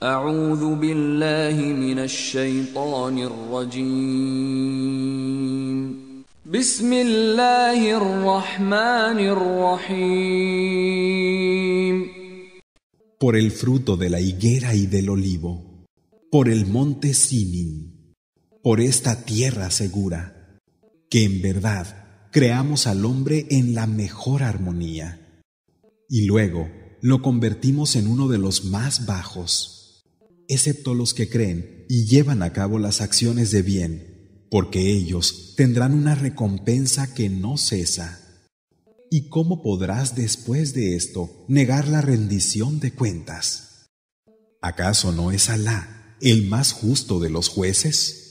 Por el fruto de la higuera y del olivo, por el monte Sinin, por esta tierra segura, que en verdad creamos al hombre en la mejor armonía, y luego lo convertimos en uno de los más bajos excepto los que creen y llevan a cabo las acciones de bien, porque ellos tendrán una recompensa que no cesa. ¿Y cómo podrás después de esto negar la rendición de cuentas? ¿Acaso no es Alá el más justo de los jueces?